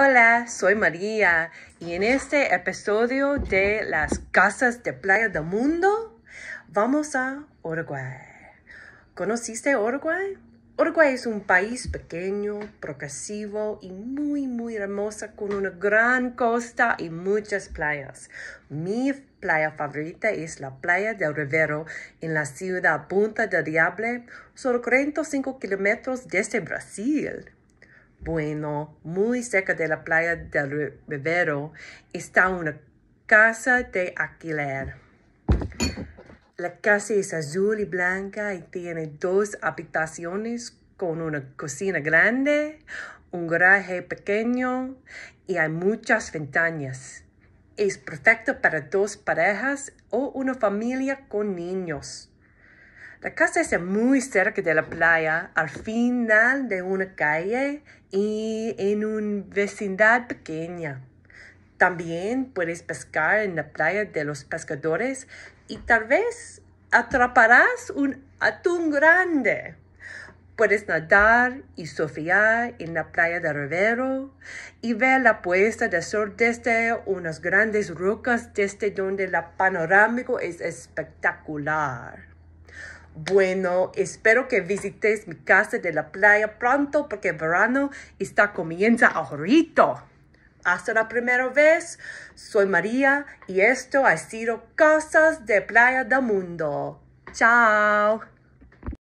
Hola, soy María y en este episodio de Las Casas de Playa del Mundo vamos a Uruguay. ¿Conociste Uruguay? Uruguay es un país pequeño, progresivo y muy, muy hermoso con una gran costa y muchas playas. Mi playa favorita es la playa del Rivero en la ciudad Punta del Diable, solo 45 kilómetros desde Brasil bueno, muy cerca de la playa del Rivero, está una casa de alquiler. La casa es azul y blanca y tiene dos habitaciones con una cocina grande, un garaje pequeño y hay muchas ventanas. Es perfecto para dos parejas o una familia con niños. La casa está muy cerca de la playa, al final de una calle y en una vecindad pequeña. También puedes pescar en la playa de los pescadores y tal vez atraparás un atún grande. Puedes nadar y surfear en la playa de Rivero y ver la puesta de sol desde unas grandes rocas desde donde el panorámico es espectacular bueno. Espero que visites mi casa de la playa pronto porque el verano está comienza ahorita. Hasta la primera vez, soy María y esto ha sido Casas de Playa del Mundo. Chao.